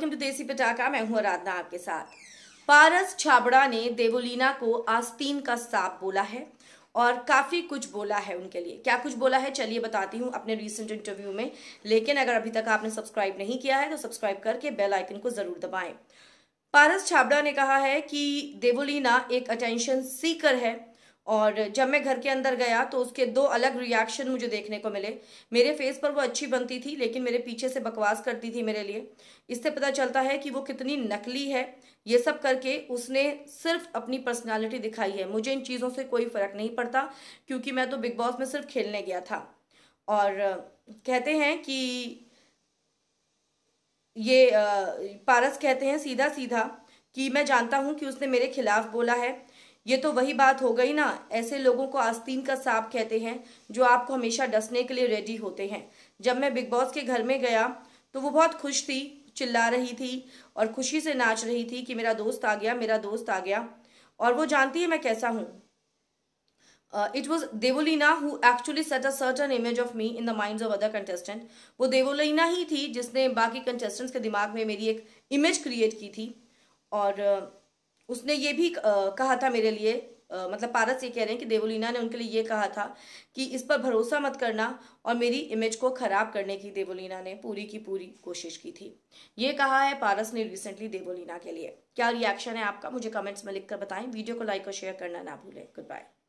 welcome to देसी पटाखा मैं हूं आराधना आपके साथ पारस छाबड़ा ने देवोलीना को आस्तीन का सांप बोला है और काफ़ी कुछ बोला है उनके लिए क्या कुछ बोला है चलिए बताती हूँ अपने रिसेंट इंटरव्यू में लेकिन अगर अभी तक आपने सब्सक्राइब नहीं किया है तो सब्सक्राइब करके बेल आइकन को ज़रूर दबाएं पारस छाबड़ा ने कहा है कि देवोलीना एक अटेंशन सीकर है और जब मैं घर के अंदर गया तो उसके दो अलग रिएक्शन मुझे देखने को मिले मेरे फेस पर वो अच्छी बनती थी लेकिन मेरे पीछे से बकवास करती थी मेरे लिए इससे पता चलता है कि वो कितनी नकली है ये सब करके उसने सिर्फ अपनी पर्सनालिटी दिखाई है मुझे इन चीज़ों से कोई फ़र्क नहीं पड़ता क्योंकि मैं तो बिग बॉस में सिर्फ खेलने गया था और कहते हैं कि ये पारस कहते हैं सीधा सीधा कि मैं जानता हूँ कि उसने मेरे खिलाफ़ बोला है ये तो वही बात हो गई ना ऐसे लोगों को आस्तीन का सांप कहते हैं जो आपको हमेशा डसने के लिए रेडी होते हैं जब मैं बिग बॉस के घर में गया तो वो बहुत खुश थी चिल्ला रही थी और खुशी से नाच रही थी कि मेरा दोस्त आ गया मेरा दोस्त आ गया और वो जानती है मैं कैसा हूँ it was Devolina who actually set a certain image of me in the mind of other contestant वो देवोलिना ही थी जिसने बाकी कंटेस्टेंट्स के दिमाग में मेरी एक इमेज क्रिएट की थी और uh, उसने ये भी कहा था मेरे लिए मतलब पारस ये कह रहे हैं कि देवोलीना ने उनके लिए ये कहा था कि इस पर भरोसा मत करना और मेरी इमेज को ख़राब करने की देवोलीना ने पूरी की पूरी कोशिश की थी ये कहा है पारस ने रिसेंटली देवोलीना के लिए क्या रिएक्शन है आपका मुझे कमेंट्स में लिखकर बताएं वीडियो को लाइक और शेयर करना ना भूलें गुड बाय